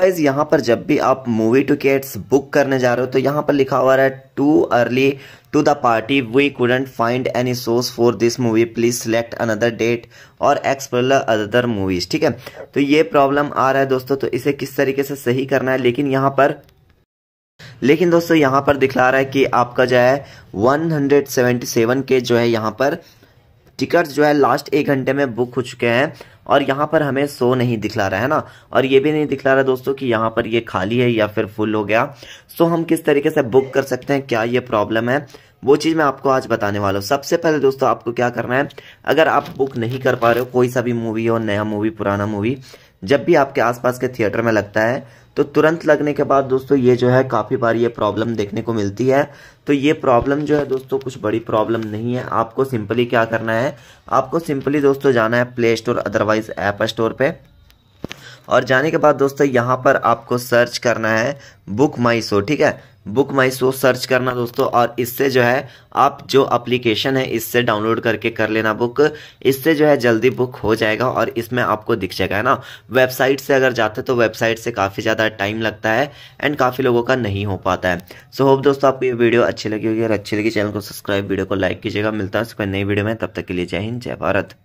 guys यहाँ पर जब भी आप मूवी टिकेट्स बुक करने जा रहे हो तो यहाँ पर लिखा हुआ है too early to the party we couldn't find any source for this movie please select another date और एक्सप्लोर अदर मूवीज ठीक है तो ये प्रॉब्लम आ रहा है दोस्तों तो इसे किस तरीके से सही करना है लेकिन यहाँ पर लेकिन दोस्तों यहाँ पर दिखला रहा है कि आपका जो है 177 के जो है यहाँ पर टिकट्स जो है लास्ट एक घंटे में बुक हो चुके हैं और यहाँ पर हमें सो नहीं दिखला रहा है ना और ये भी नहीं दिखला रहा दोस्तों कि यहाँ पर ये खाली है या फिर फुल हो गया सो हम किस तरीके से बुक कर सकते हैं क्या ये प्रॉब्लम है वो चीज़ मैं आपको आज बताने वाला हूँ सबसे पहले दोस्तों आपको क्या करना है अगर आप बुक नहीं कर पा रहे हो कोई सा भी मूवी हो नया मूवी पुराना मूवी जब भी आपके आसपास के थिएटर में लगता है तो तुरंत लगने के बाद दोस्तों ये जो है काफ़ी बार ये प्रॉब्लम देखने को मिलती है तो ये प्रॉब्लम जो है दोस्तों कुछ बड़ी प्रॉब्लम नहीं है आपको सिंपली क्या करना है आपको सिंपली दोस्तों जाना है Play Store otherwise App Store पर और जाने के बाद दोस्तों यहाँ पर आपको सर्च करना है बुक माई शो ठीक है बुक माई शो सर्च करना दोस्तों और इससे जो है आप जो एप्लीकेशन है इससे डाउनलोड करके कर लेना बुक इससे जो है जल्दी बुक हो जाएगा और इसमें आपको दिख जाएगा है ना वेबसाइट से अगर जाते तो वेबसाइट से काफ़ी ज़्यादा टाइम लगता है एंड काफ़ी लोगों का नहीं हो पाता है सो so, होप दोस्तों आपको ये वीडियो अच्छी लगी होगी और अच्छी लगी चैनल को सब्सक्राइब वीडियो को लाइक कीजिएगा मिलता है उस पर नई वीडियो में तब तक के लिए जय हिंद जय भारत